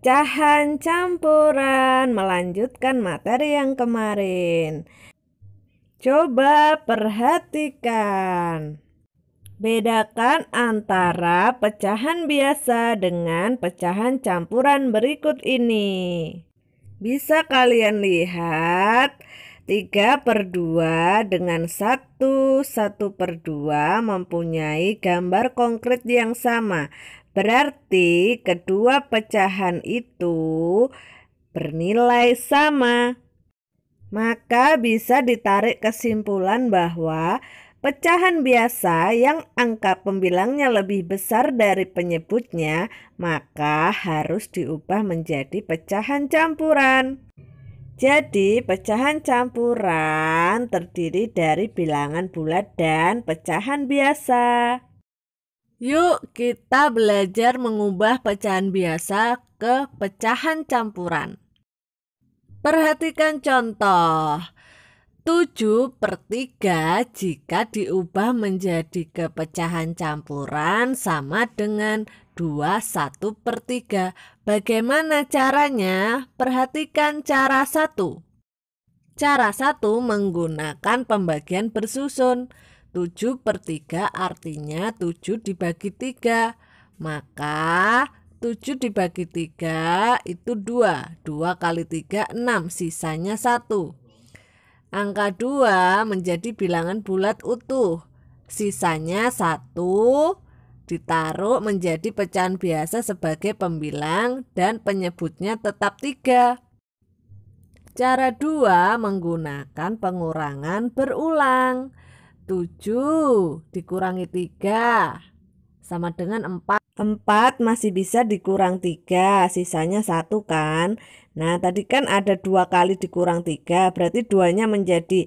pecahan campuran melanjutkan materi yang kemarin. Coba perhatikan. Bedakan antara pecahan biasa dengan pecahan campuran berikut ini. Bisa kalian lihat 3 per 2 dengan 1, 1 per 2 mempunyai gambar konkret yang sama. Berarti kedua pecahan itu bernilai sama. Maka bisa ditarik kesimpulan bahwa pecahan biasa yang angka pembilangnya lebih besar dari penyebutnya, maka harus diubah menjadi pecahan campuran. Jadi, pecahan campuran terdiri dari bilangan bulat dan pecahan biasa. Yuk, kita belajar mengubah pecahan biasa ke pecahan campuran. Perhatikan contoh. 7 per 3 jika diubah menjadi kepecahan campuran sama dengan 2 1 per 3. Bagaimana caranya? Perhatikan cara 1. Cara 1 menggunakan pembagian bersusun. 7 per 3 artinya 7 dibagi 3. Maka 7 dibagi 3 itu 2. 2 kali 3 6, sisanya 1. Angka 2 menjadi bilangan bulat utuh. Sisanya 1 ditaruh menjadi pecahan biasa sebagai pembilang dan penyebutnya tetap 3. Cara 2 menggunakan pengurangan berulang. 7 dikurangi 3 sama dengan 4. 4 masih bisa dikurang 3, sisanya 1 kan. Nah, tadi kan ada dua kali dikurang 3, berarti duanya menjadi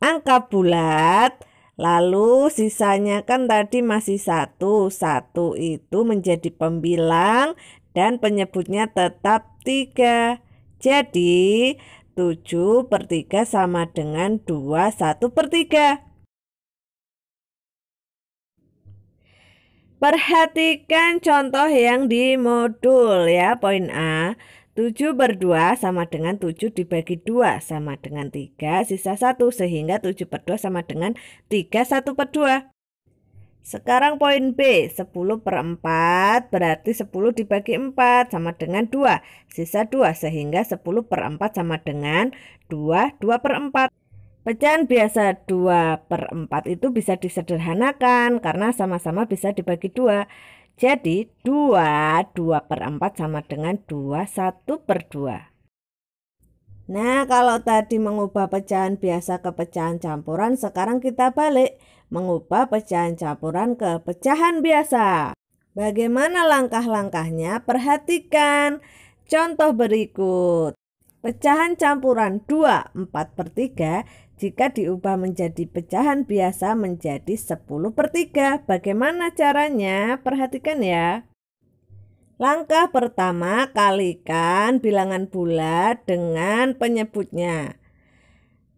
angka bulat. Lalu sisanya kan tadi masih 1. 1 itu menjadi pembilang dan penyebutnya tetap 3. Jadi 7 per 3 sama dengan 2, 1 per 3. Perhatikan contoh yang di modul ya, poin A. 7 per 2 sama dengan 7 dibagi 2 sama dengan 3, sisa 1 sehingga 7 per 2 sama dengan 3, 1 per 2. Sekarang poin B, 10 per 4 berarti 10 dibagi 4 sama dengan 2, sisa 2 sehingga 10 per 4 sama dengan 2, 2 per 4. Pecahan biasa 2 per 4 itu bisa disederhanakan karena sama-sama bisa dibagi 2. Jadi 2, 2 per 4 sama dengan 2, 1 per 2. Nah kalau tadi mengubah pecahan biasa ke pecahan campuran, sekarang kita balik mengubah pecahan campuran ke pecahan biasa. Bagaimana langkah-langkahnya? Perhatikan contoh berikut. Pecahan campuran 2, 4 per 3 jika diubah menjadi pecahan biasa menjadi 10 per 3. Bagaimana caranya? Perhatikan ya. Langkah pertama, kalikan bilangan bulat dengan penyebutnya.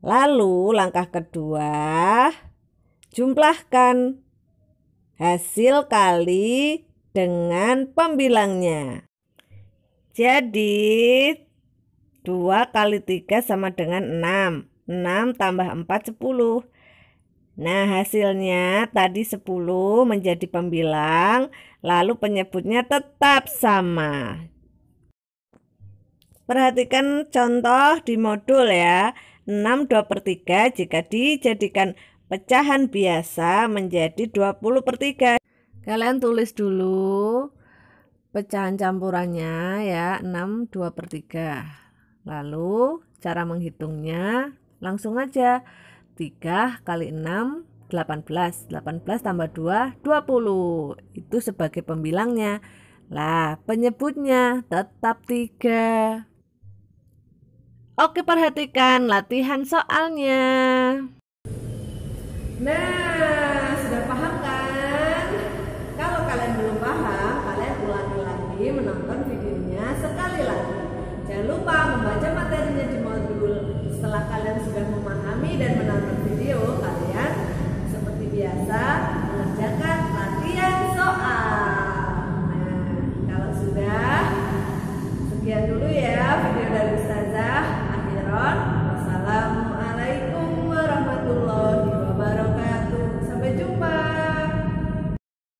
Lalu langkah kedua, jumlahkan hasil kali dengan pembilangnya. Jadi 2 kali 3 sama dengan 6. 6 tambah 4 10. Nah hasilnya tadi 10 menjadi pembilang lalu penyebutnya tetap sama. Perhatikan contoh di modul ya. 6 2 per 3 jika dijadikan pecahan biasa menjadi 20 per 3. Kalian tulis dulu pecahan campurannya ya 6 2 per 3. Lalu cara menghitungnya Langsung aja 3 kali 6 18 18 tambah 2 20 Itu sebagai pembilangnya Lah penyebutnya tetap 3 Oke perhatikan latihan soalnya Nah dulu ya video dari saya